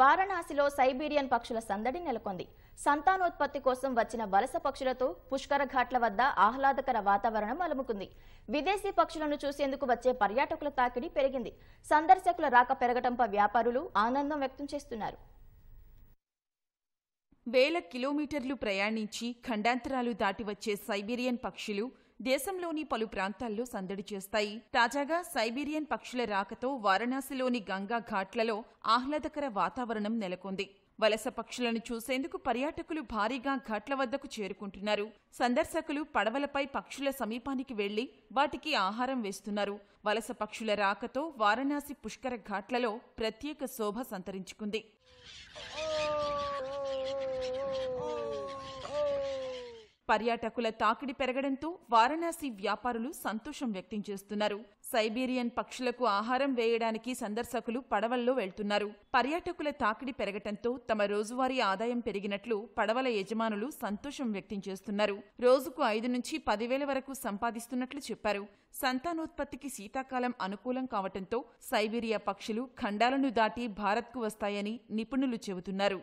వారణాసిలో సైబీరియన్ పక్షుల సందడి నెలకొంది సంతానోత్పత్తి కోసం వచ్చిన వలస పక్షులతో పుష్కర ఘాట్ల వద్ద ఆహ్లాదకర వాతావరణం అలుముకుంది విదేశీ పక్షులను చూసేందుకు వచ్చే పర్యాటకుల తాకిడి పెరిగింది సందర్శకుల రాక పెరగటంపై వ్యాపారులు ఆనందం వ్యక్తం చేస్తున్నారు వేల కిలోమీటర్లు ప్రయాణించి ఖండాంతరాలు దాటి వచ్చే సైబీరియన్ పక్షులు దేశంలోని పలు ప్రాంతాల్లో సందడి చేస్తాయి తాజాగా సైబీరియన్ పక్షుల రాకతో వారణాసిలోని గంగా ఘాట్లలో ఆహ్లాదకర వాతావరణం నెలకొంది వలస పక్షులను చూసేందుకు పర్యాటకులు భారీగా ఘాట్ల వద్దకు చేరుకుంటున్నారు సందర్శకులు పడవలపై పక్షుల సమీపానికి వెళ్లి వాటికి ఆహారం వేస్తున్నారు వలస పక్షుల రాకతో వారణాసి పుష్కర ఘాట్లలో ప్రత్యేక శోభ సంతరించుకుంది పర్యాటకుల తాకిడి పెరగడంతో వారణాసి వ్యాపారులు సంతోషం వ్యక్తం చేస్తున్నారు సైబీరియన్ పక్షులకు ఆహారం వేయడానికి సందర్శకులు పడవల్లో వెళ్తున్నారు పర్యాటకుల తాకిడి పెరగటంతో తమ రోజువారీ ఆదాయం పెరిగినట్లు పడవల యజమానులు సంతోషం వ్యక్తం చేస్తున్నారు రోజుకు ఐదు నుంచి పదివేల వరకు సంపాదిస్తున్నట్లు చెప్పారు సంతానోత్పత్తికి శీతాకాలం అనుకూలం కావటంతో సైబీరియా పక్షులు ఖండాలను దాటి భారత్కు వస్తాయని నిపుణులు చెబుతున్నారు